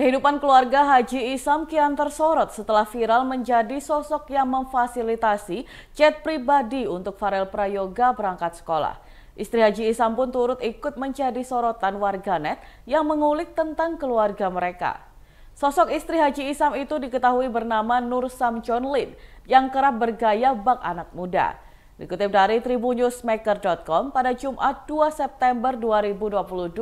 Kehidupan keluarga Haji Isam kian tersorot setelah viral menjadi sosok yang memfasilitasi chat pribadi untuk Farel Prayoga berangkat sekolah. Istri Haji Isam pun turut ikut menjadi sorotan warganet yang mengulik tentang keluarga mereka. Sosok istri Haji Isam itu diketahui bernama Nur Samjon Lin yang kerap bergaya bak anak muda. Dikutip dari tribunnewsmaker.com, pada Jumat 2 September 2022,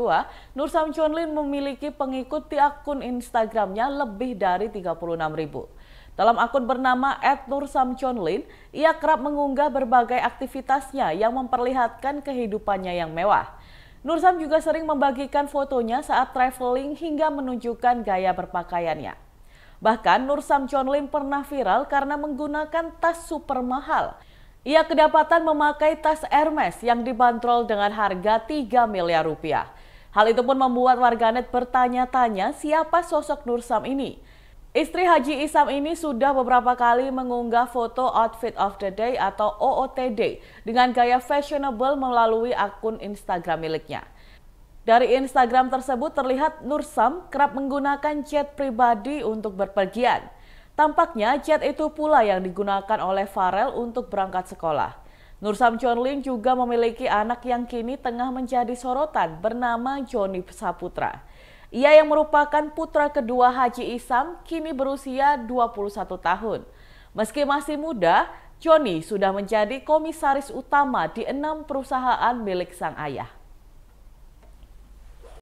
Nur Samchun Lin memiliki pengikut di akun Instagramnya lebih dari 36 ribu. Dalam akun bernama @nursamchonlin, ia kerap mengunggah berbagai aktivitasnya yang memperlihatkan kehidupannya yang mewah. Nursam juga sering membagikan fotonya saat traveling hingga menunjukkan gaya berpakaiannya. Bahkan Nursam Chonlin Lin pernah viral karena menggunakan tas super mahal. Ia kedapatan memakai tas Hermes yang dibanderol dengan harga 3 miliar rupiah. Hal itu pun membuat warganet bertanya-tanya siapa sosok Nursam ini. Istri Haji Isam ini sudah beberapa kali mengunggah foto Outfit of the Day atau OOTD dengan gaya fashionable melalui akun Instagram miliknya. Dari Instagram tersebut terlihat Nursam kerap menggunakan chat pribadi untuk berpergian. Tampaknya jet itu pula yang digunakan oleh Farel untuk berangkat sekolah. Nur Ling juga memiliki anak yang kini tengah menjadi sorotan bernama Joni Saputra. Ia yang merupakan putra kedua Haji Isam kini berusia 21 tahun. Meski masih muda, Joni sudah menjadi komisaris utama di enam perusahaan milik sang ayah.